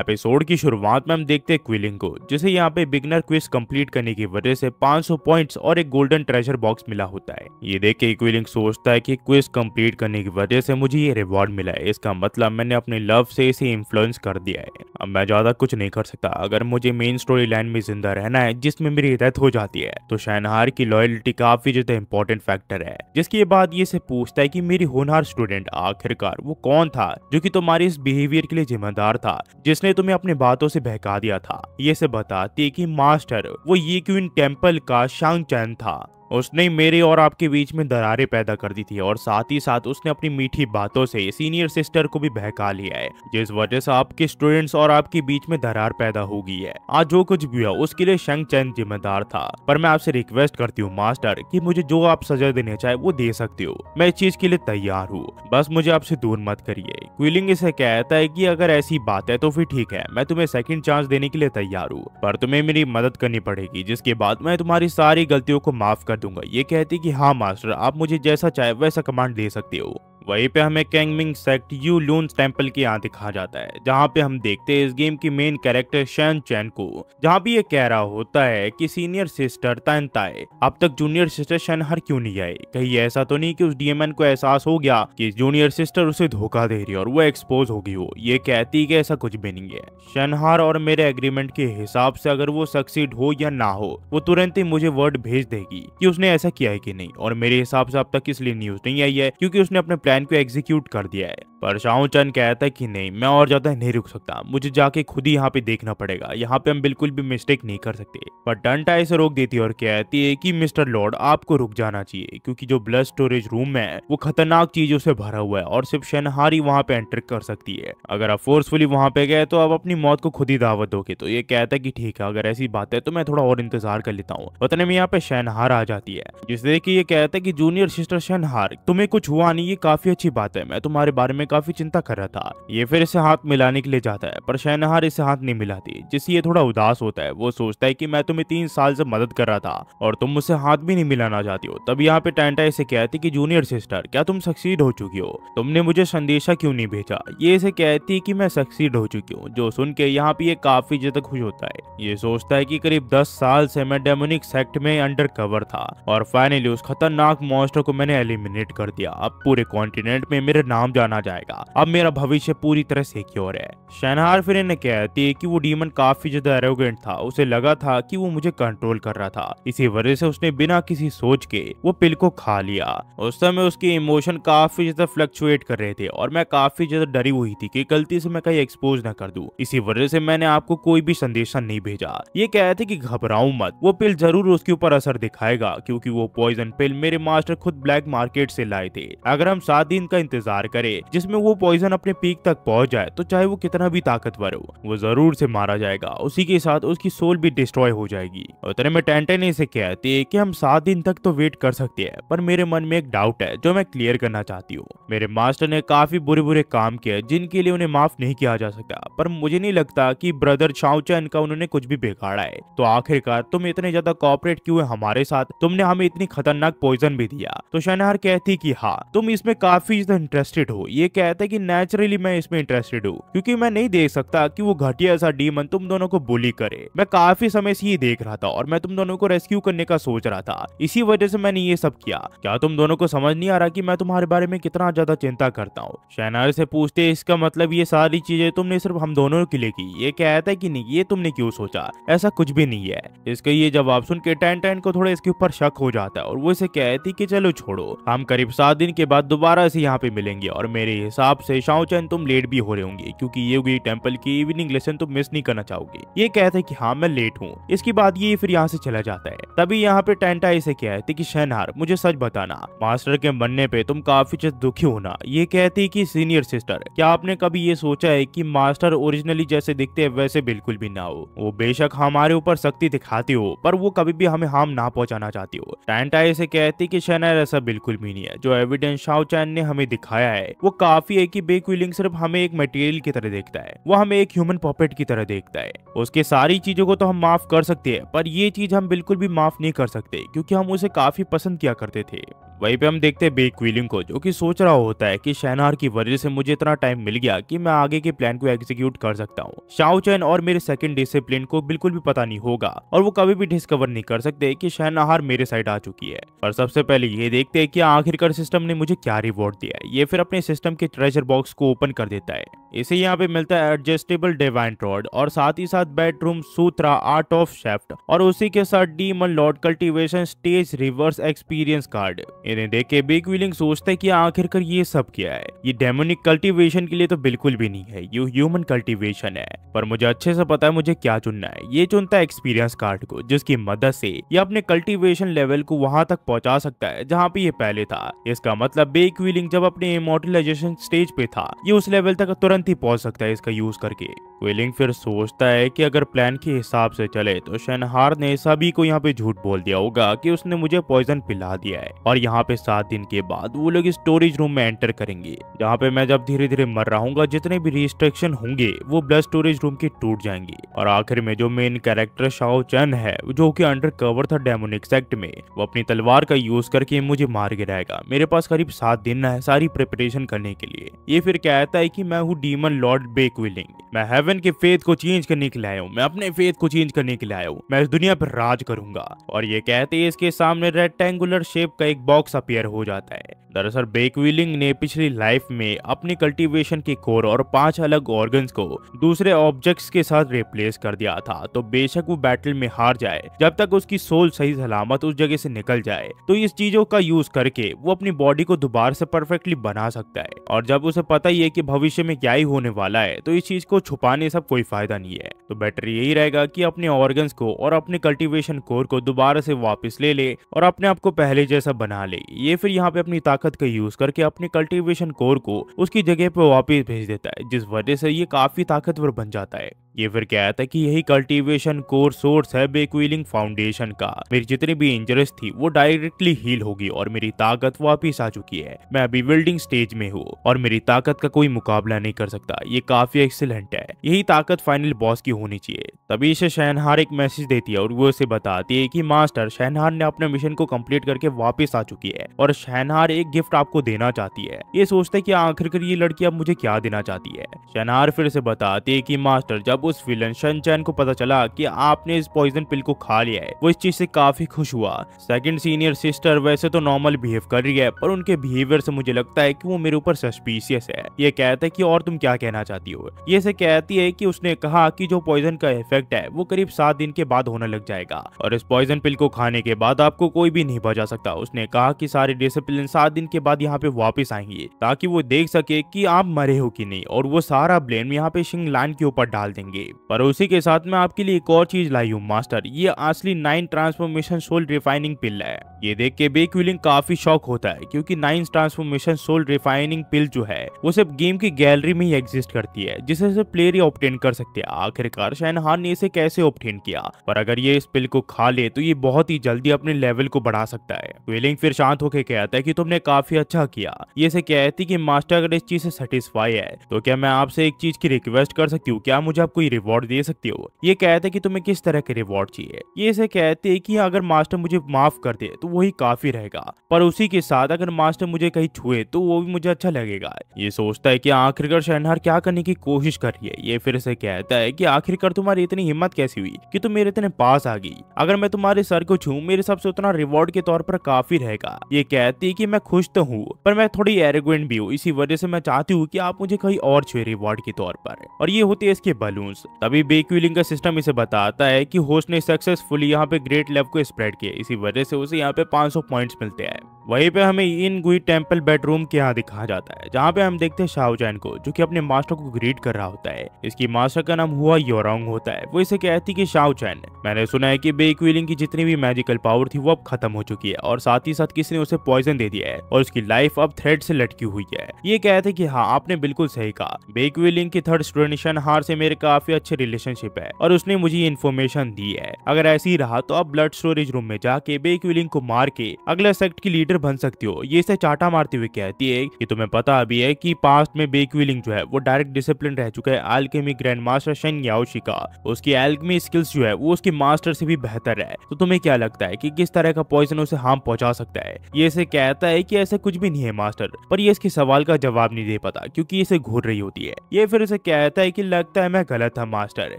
episode की शुरुआत में हम देखते हैं क्विलिंग को जिसे यहाँ पे बिगनर क्विज कंप्लीट करने की वजह से 500 पॉइंट्स और एक गोल्डन ट्रेजर बॉक्स मिला होता है ये देख के क्विलिंग सोचता है कि क्विज कंप्लीट करने की वजह से मुझे ये रिवॉर्ड मिला है इसका मतलब मैंने अपने लव से इसे इन्फ्लुएंस कर दिया है अब मैं ज्यादा कुछ नहीं कर सकता अगर मुझे मेन स्टोरी लाइन में जिंदा रहना है जिसमे मेरी हिदायत हो जाती है तो शहनहार की लॉयल्टी काफी ज्यादा इम्पोर्टेंट फैक्टर है जिसके बाद ये से पूछता है की मेरी होनहार स्टूडेंट आखिरकार वो कौन था जो की तुम्हारे इस बिहेवियर के लिए जिम्मेदार था जिस जिसने तुम्हें अपनी बातों से बहका दिया था ये से बताती कि मास्टर वो ये क्यून टेम्पल का शांग चैन था उसने मेरे और आपके बीच में दरारें पैदा कर दी थी और साथ ही साथ उसने अपनी मीठी बातों से सीनियर सिस्टर को भी बहका लिया है जिस वजह से आपके स्टूडेंट्स और आपके बीच में दरार पैदा होगी है आज जो कुछ भी हुआ उसके लिए शंक चैन जिम्मेदार था पर मैं आपसे रिक्वेस्ट करती हूँ मास्टर की मुझे जो आप सजा देने चाहे वो दे सकते हो मैं इस चीज के लिए तैयार हूँ बस मुझे आपसे दूर मत करिए क्विलिंग इसे कहता है की अगर ऐसी बात है तो फिर ठीक है मैं तुम्हें सेकेंड चांस देने के लिए तैयार हूँ पर तुम्हें मेरी मदद करनी पड़ेगी जिसके बाद मैं तुम्हारी सारी गलतियों को माफ कर दूंगा ये कहती कि हाँ मास्टर आप मुझे जैसा चाहे वैसा कमांड दे सकते हो वहीं पे हमें कैंगमिंग सेक्ट यू लून टेम्पल के यहाँ दिखा जाता है जहाँ पे हम देखते हैं इस गेम की मेन कैरेक्टर शैन चैन को जहाँ भी ये कह रहा होता है कि सीनियर सिस्टर तैन ताए अब तक जूनियर सिस्टर हर क्यों नहीं आई कहीं ऐसा तो नहीं कि उस डीएमएन को एहसास हो गया कि जूनियर सिस्टर उसे धोखा दे रही और वो एक्सपोज हो गई हो ये कहती की ऐसा कुछ भी नहीं है शनहार और मेरे एग्रीमेंट के हिसाब से अगर वो सक्सीड हो या ना हो वो तुरंत ही मुझे वर्ड भेज देगी की उसने ऐसा किया है की नहीं और मेरे हिसाब से अब तक इसलिए न्यूज नहीं आई है क्यूँकी उसने अपने प्लान को एग्जीक्यूट कर दिया है पर शाहू चंद कहता है कि नहीं मैं और ज्यादा नहीं रुक सकता मुझे जाके खुद ही यहाँ पे देखना पड़ेगा यहाँ पे हम बिल्कुल भी मिस्टेक नहीं कर सकते पर डंटा इसे रोक देती है और कहती है कि मिस्टर लॉर्ड आपको रुक जाना चाहिए क्योंकि जो ब्लड स्टोरेज रूम है वो खतरनाक चीजों से भरा हुआ है और सिर्फ शनहारी वहाँ पे एंटर कर सकती है अगर आप फोर्सफुली वहाँ पे गए तो आप अपनी मौत को खुद ही दावत दोगे तो ये कहता है की ठीक है अगर ऐसी बात है तो मैं थोड़ा और इंतजार कर लेता हूँ पता में यहाँ पे शनहार आ जाती है जिससे की ये कहता है की जूनियर सिस्टर शनहार तुम्हें कुछ हुआ नहीं ये काफी अच्छी बात है मैं तुम्हारे बारे में काफी चिंता कर रहा था ये फिर इसे हाथ मिलाने के लिए जाता है पर शहनहार इसे हाथ नहीं मिलाती जिससे ये थोड़ा उदास होता है वो सोचता है की मैं तुम्हें तीन साल से मदद कर रहा था और तुम मुझसे हाथ भी नहीं मिलाना चाहती हो तब यहाँ पे टेंटा इसे कहती की जूनियर सिस्टर क्या तुम सक्सीड हो चुकी हो तुमने मुझे संदेशा क्यों नहीं भेजा ये इसे कहती है की मैं सक्सीड हो चुकी हूँ जो सुन के यहाँ पे काफी ज्यादा खुश होता है ये सोचता है की करीब दस साल से मैं डेमोनिक सेक्ट में अंडर कवर था और फाइनली उस खतरनाक मॉन्स्टर को मैंने एलिमिनेट कर दिया अब पूरे कॉन्टिनेंट में मेरा नाम जाना जाए जाएगा अब मेरा भविष्य पूरी तरह सिक्योर है शहनहार फिर इन्हें कहती है कि वो डीमन काफी ज्यादा एरोगेंट था उसे लगा था कि वो मुझे कंट्रोल कर रहा था इसी वजह से उसने बिना किसी सोच के वो पिल को खा लिया उस समय उसके इमोशन काफी ज्यादा फ्लक्चुएट कर रहे थे और मैं काफी ज्यादा डरी हुई थी की गलती से मैं कहीं एक्सपोज न कर दू इसी वजह से मैंने आपको कोई भी संदेशा नहीं भेजा ये कह रहे थे की घबराऊ मत वो पिल जरूर उसके ऊपर असर दिखाएगा क्योंकि वो पॉइजन पिल मेरे मास्टर खुद ब्लैक मार्केट से लाए थे अगर हम सात दिन का इंतजार करें जिसमें में वो पॉइजन अपने पीक तक पहुंच जाए तो चाहे वो कितना भी ताकतवर हो वो जरूर से मारा जाएगा उसी के साथ उसकी सोल भी डिस्ट्रॉय हो जाएगी और इतने में टेंटे ने इसे कह है की हम सात दिन तक तो वेट कर सकते हैं पर मेरे मन में एक डाउट है जो मैं क्लियर करना चाहती हूँ मेरे मास्टर ने काफी बुरे बुरे काम किए जिनके लिए उन्हें माफ नहीं किया जा सकता पर मुझे नहीं लगता कि ब्रदर शाउचैन का उन्होंने कुछ भी बिगाड़ा है तो आखिरकार तुम इतने ज्यादा कॉपरेट क्यूँ हमारे साथ तुमने हमें इतनी खतरनाक पॉइजन भी दिया तो शनहार कहती कि हाँ तुम इसमें काफी ज्यादा इंटरेस्टेड हो ये कह कहता है कि नेचुरली मैं इसमें इंटरेस्टेड हूँ क्योंकि मैं नहीं देख सकता कि वो घटिया सा डीमन तुम दोनों को बुली करे मैं काफी समय से ये देख रहा था और मैं तुम दोनों को रेस्क्यू करने का सोच रहा था इसी वजह से मैंने ये सब किया क्या तुम दोनों को समझ नहीं आ रहा की मैं तुम्हारे बारे में कितना ज्यादा चिंता करता हूँ शहनाज से पूछते इसका मतलब ये सारी चीजें तुमने सिर्फ हम दोनों के लिए की ये कहता है की नहीं ये तुमने क्यूँ सोचा ऐसा कुछ भी नहीं है इसका ये जवाब सुन के टेन टेन को थोड़ा इसके ऊपर शक हो जाता है और वो इसे कहती की चलो छोड़ो हम करीब सात दिन के बाद दोबारा इसे यहाँ पे मिलेंगे और मेरे हिसाब से शाओचैन तुम लेट भी हो रहे होंगे क्योंकि ये हुई टेंपल की इवनिंग लेसन तुम मिस नहीं करना चाहोगे ये कहते हैं कि हाँ मैं लेट हूँ इसके बाद ये फिर यहाँ से चला जाता है तभी यहाँ पे टेंटा इसे कहती कि शहनार मुझे सच बताना मास्टर के बनने पे तुम काफी दुखी होना ये कहती की सीनियर सिस्टर क्या आपने कभी ये सोचा है की मास्टर ओरिजिनली जैसे दिखते है वैसे बिल्कुल भी ना हो वो बेशक हमारे ऊपर शक्ति दिखाती हो पर वो कभी भी हमें हार्म ना पहुँचाना चाहती हो टेंटा इसे कहती की शहनार ऐसा बिल्कुल भी नहीं है जो एविडेंस शाओचैन ने हमें दिखाया है वो काफी है कि बेक विलिंग सिर्फ हमें एक मटेरियल की तरह देखता है वो हमें एक ह्यूमन पॉपेट की तरह देखता है उसके सारी चीजों को तो हम माफ कर सकते हैं पर ये चीज हम बिल्कुल भी माफ नहीं कर सकते क्योंकि हम उसे काफी पसंद किया करते थे वहीं पे हम देखते हैं बेक क्विलिंग को जो कि सोच रहा होता है कि शहनार की वजह से मुझे इतना टाइम मिल गया कि मैं आगे के प्लान को एग्जीक्यूट कर सकता हूँ शाह चैन और मेरे सेकंड डिसिप्लिन को बिल्कुल भी पता नहीं होगा और वो कभी भी डिस्कवर नहीं कर सकते कि शहनाहार मेरे साइड आ चुकी है पर सबसे पहले ये देखते है की आखिरकार सिस्टम ने मुझे क्या रिवॉर्ड दिया है ये फिर अपने सिस्टम के ट्रेजर बॉक्स को ओपन कर देता है इसे यहाँ पे मिलता है एडजस्टेबल डिवाइन रॉड और साथ ही साथ bedroom sutra art of shaft और उसी के साथ demon lord cultivation stage reverse experience card इन्हें देख के बिग विलिंग सोचते है की आखिरकार ये सब क्या है ये डेमोनिक कल्टिवेशन के लिए तो बिल्कुल भी नहीं है ये ह्यूमन कल्टिवेशन है पर मुझे अच्छे से पता है मुझे क्या चुनना है ये चुनता है एक्सपीरियंस कार्ड को जिसकी मदद से ये अपने कल्टिवेशन लेवल को वहां तक पहुंचा सकता है जहां पे ये पहले था इसका मतलब बेक जब अपने इमोटलाइजेशन स्टेज पे था ये उस लेवल तक तुरंत शांति पहुंच सकता है इसका यूज करके वेलिंग फिर सोचता है कि अगर प्लान के हिसाब से चले तो शनहार ने सभी को यहाँ पे झूठ बोल दिया होगा कि उसने मुझे पॉइजन पिला दिया है और यहाँ पे सात दिन के बाद वो लोग स्टोरेज रूम में एंटर करेंगे जहाँ पे मैं जब धीरे धीरे मर रहा हूँ जितने भी रिस्ट्रिक्शन होंगे वो ब्लड स्टोरेज रूम के टूट जाएंगे और आखिर में जो मेन कैरेक्टर शाओ चन है जो की अंडर कवर था डेमोनिक सेक्ट में वो अपनी तलवार का यूज करके मुझे मार गिराएगा मेरे पास करीब सात दिन है सारी प्रिपरेशन करने के लिए ये फिर कहता है की मैं हूँ डीमन लॉर्ड बेकविलिंग मैं हेवन हेवन के फेथ को चेंज करने के लिए आया हूँ मैं अपने फेथ को चेंज करने के लिए आया हूँ मैं इस दुनिया पर राज करूंगा और ये कहते इसके सामने रेक्टेंगुलर शेप का एक बॉक्स अपियर हो जाता है दरअसल बेकविलिंग ने पिछली लाइफ में अपने कल्टीवेशन के कोर और पांच अलग ऑर्गन्स को दूसरे ऑब्जेक्ट्स के साथ रिप्लेस कर दिया था तो बेशक वो बैटल में हार जाए जब तक उसकी सोल सही सलामत उस जगह से निकल जाए तो इस चीजों का यूज करके वो अपनी बॉडी को दोबारा से परफेक्टली बना सकता है और जब उसे पता ही है की भविष्य में क्या ही होने वाला है तो इस चीज को छुपाने से कोई फायदा नहीं है तो बेटर यही रहेगा की अपने ऑर्गन को और अपने कल्टिवेशन कोर को दोबारा से वापिस ले ले और अपने आप को पहले जैसा बना ले ये फिर यहाँ पे अपनी ताकत ताकत का यूज करके अपने कल्टीवेशन कोर को उसकी जगह पर वापिस भेज देता है जिस वजह से ये काफी ताकतवर बन जाता है ये फिर कहता है कि यही कल्टीवेशन कोर सोर्स है बेक्विलिंग फाउंडेशन का मेरी जितनी भी इंजरीज थी वो डायरेक्टली हील होगी और मेरी ताकत वापिस आ चुकी है मैं अभी बिल्डिंग स्टेज में हूँ और मेरी ताकत का कोई मुकाबला नहीं कर सकता ये काफी एक्सीलेंट है यही ताकत फाइनल बॉस की होनी चाहिए तभी इसे शहनहार एक मैसेज देती है और वो इसे बताती है की मास्टर शहनहार ने अपने मिशन को कम्प्लीट करके वापिस आ चुकी है और शहनहार एक गिफ्ट आपको देना चाहती है ये सोचते की आखिरकार ये लड़की अब मुझे क्या देना चाहती है शहनहार फिर से बताती है की मास्टर जब तब उस विलन शनचैन को पता चला कि आपने इस पॉइजन पिल को खा लिया है वो इस चीज से काफी खुश हुआ सेकंड सीनियर सिस्टर वैसे तो नॉर्मल बिहेव कर रही है पर उनके बिहेवियर से मुझे लगता है कि वो मेरे ऊपर सस्पीशियस है ये कहता है कि और तुम क्या कहना चाहती हो ये से कहती है कि उसने कहा कि जो पॉइजन का इफेक्ट है वो करीब सात दिन के बाद होने लग जाएगा और इस पॉइजन पिल को खाने के बाद आपको कोई भी नहीं बचा सकता उसने कहा की सारे डिसिप्लिन सात दिन के बाद यहाँ पे वापिस आएंगे ताकि वो देख सके की आप मरे हो कि नहीं और वो सारा ब्लेम यहाँ पे लाइन के ऊपर डाल देंगे जाएंगे पर उसी के साथ में आपके लिए एक और चीज लाई हूँ मास्टर ये असली nine transformation soul refining pill है ये देख के बेक्यूलिंग काफी शौक होता है क्योंकि nine transformation soul refining pill जो है वो सिर्फ गेम की गैलरी में ही एग्जिस्ट करती है जिसे सिर्फ प्लेयर ही ऑप्टेन कर सकते हैं आखिरकार शहनहान ने इसे कैसे ऑप्टेन किया पर अगर ये इस पिल को खा ले तो ये बहुत ही जल्दी अपने लेवल को बढ़ा सकता है क्वेलिंग फिर शांत होकर कहता है की तुमने काफी अच्छा किया ये से कहती की मास्टर अगर इस चीज से सेटिस्फाई है तो क्या मैं आपसे एक चीज की रिक्वेस्ट कर सकती हूँ क्या मुझे आपको कोई रिवॉर्ड दे सकते हो ये कहते है कि तुम्हें किस तरह के रिवॉर्ड चाहिए ये इसे कहते हैं कि अगर मास्टर मुझे माफ कर दे तो वही काफी रहेगा पर उसी के साथ अगर मास्टर मुझे कहीं छुए तो वो भी मुझे अच्छा लगेगा ये सोचता है की आखिरकार शहनहार क्या करने की कोशिश कर रही है ये फिर से कहता है की आखिरकार तुम्हारी इतनी हिम्मत कैसी हुई की तुम मेरे इतने पास आ गई अगर मैं तुम्हारे सर को छू मेरे सबसे उतना रिवॉर्ड के तौर पर काफी रहेगा ये कहती है की मैं खुश तो हूँ पर मैं थोड़ी एरोगेंट भी हूँ इसी वजह से मैं चाहती हूँ कि आप मुझे कहीं और छुए रिवॉर्ड के तौर पर और ये होते हैं इसके बलून अकाउंट्स तभी बेक्यूलिंग का सिस्टम इसे बताता है कि होस्ट ने सक्सेसफुली यहाँ पे ग्रेट लेव को स्प्रेड किया इसी वजह से उसे यहाँ पे 500 पॉइंट्स मिलते हैं वहीं पे हमें इन गुई टेम्पल बेडरूम के यहाँ दिखाया जाता है जहाँ पे हम देखते हैं शाहजैन को जो कि अपने मास्टर को ग्रीट कर रहा होता है इसकी मास्टर का नाम हुआ योरोंग होता है वो इसे कहती कि शाहजैन मैंने सुना है कि बेक्विलिंग की जितनी भी मैजिकल पावर थी वो अब खत्म हो चुकी है और साथ ही साथ किसी ने उसे पॉइजन दे दिया है और उसकी लाइफ अब थ्रेड से लटकी हुई है ये कहते की हाँ आपने बिल्कुल सही कहा बेक्विलिंग की थर्ड स्टूडेंट हार से मेरे का काफी अच्छे रिलेशनशिप है और उसने मुझे ये इन्फॉर्मेशन दी है अगर ऐसे ही रहा तो आप ब्लड स्टोरेज रूम में जाके बेकविलिंग को मार के अगले सेक्ट की लीडर बन सकती हो ये इसे चाटा मारते हुए कहती है की तुम्हें पता अभी है की पास्ट में बेकविलिंग जो है वो डायरेक्ट डिसिप्लिन रह चुका है एल्केमी ग्रैंड मास्टर शन का उसकी एल्केमी स्किल्स जो है वो उसके मास्टर से भी बेहतर है तो तुम्हें क्या लगता है की किस तरह का पॉइजन उसे हार्म पहुँचा सकता है ये इसे कहता है की ऐसा कुछ भी नहीं है मास्टर पर ये इसके सवाल का जवाब नहीं दे पाता क्यूँकी इसे घूर रही होती है ये फिर उसे कहता है की लगता है मैं गलत गया था मास्टर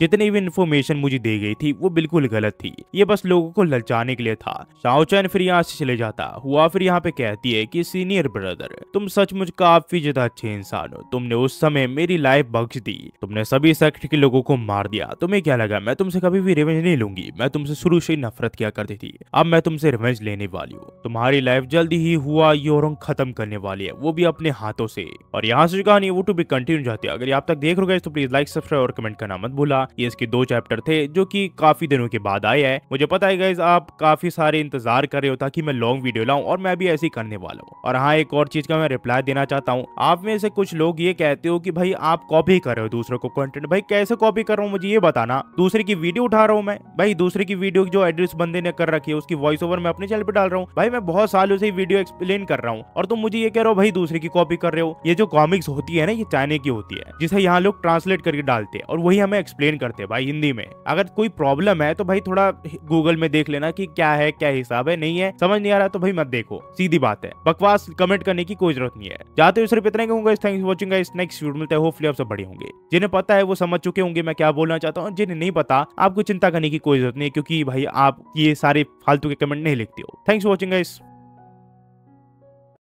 जितनी भी इन्फॉर्मेशन मुझे दी गई थी वो बिल्कुल गलत थी ये बस लोगों को ललचाने के लिए था शाओचैन फिर यहाँ से चले जाता हुआ फिर यहाँ पे कहती है की सीनियर ब्रदर तुम सचमुच काफी ज्यादा अच्छे इंसान हो तुमने उस समय मेरी लाइफ बख्श दी तुमने सभी सेक्ट के लोगों को मार दिया तुम्हें क्या लगा मैं तुमसे कभी भी रिवेंज नहीं लूंगी मैं तुमसे शुरू से नफरत किया करती थी अब मैं तुमसे रिवेंज लेने वाली हूँ तुम्हारी लाइफ जल्दी ही हुआ योरंग खत्म करने वाली है वो भी अपने हाथों से और यहाँ से कहानी वो टू बी कंटिन्यू जाती है अगर आप तक देख रहे तो प्लीज लाइक सब्सक्राइब और कमेंट कमेंट करना मत भूला ये इसके दो चैप्टर थे जो कि काफी दिनों के बाद आया है मुझे पता है गाइज आप काफी सारे इंतजार कर रहे हो ताकि मैं लॉन्ग वीडियो लाऊं और मैं भी ऐसी करने वाला हूँ और हाँ एक और चीज का मैं रिप्लाई देना चाहता हूँ आप में से कुछ लोग ये कहते हो कि भाई आप कॉपी कर रहे हो दूसरों को कंटेंट भाई कैसे कॉपी कर रहा हूँ मुझे ये बताना दूसरे की वीडियो उठा रहा हूँ मैं भाई दूसरे की वीडियो जो एड्रेस बंदे ने कर रखी है उसकी वॉइस ओवर मैं अपने चैनल पर डाल रहा हूँ भाई मैं बहुत सालों से वीडियो एक्सप्लेन कर रहा हूँ और तुम मुझे ये कह रहे हो भाई दूसरे की कॉपी कर रहे हो ये जो कॉमिक्स होती है ना ये चाइना की होती है जिसे यहाँ लोग ट्रांसलेट करके डालते हैं और वही हमें एक्सप्लेन करते हैं भाई हिंदी में अगर कोई प्रॉब्लम है तो भाई थोड़ा गूगल में देख लेना की क्या है क्या हिसाब है नहीं है समझ नहीं आ रहा तो भाई मत देखो सीधी बात है बकवास कमेंट करने की कोई जरूरत नहीं है जाते हुए सिर्फ इतना कहूंगा थैंक्स वॉचिंग इस नेक्स्ट वीडियो मिलते हैं आप सब बड़े होंगे जिन्हें पता है वो समझ चुके होंगे मैं क्या बोलना चाहता हूँ जिन्हें नहीं पता आपको चिंता करने की कोई जरूरत नहीं है क्योंकि भाई आप ये सारे फालतू के कमेंट नहीं लिखते हो थैंक्स वॉचिंग इस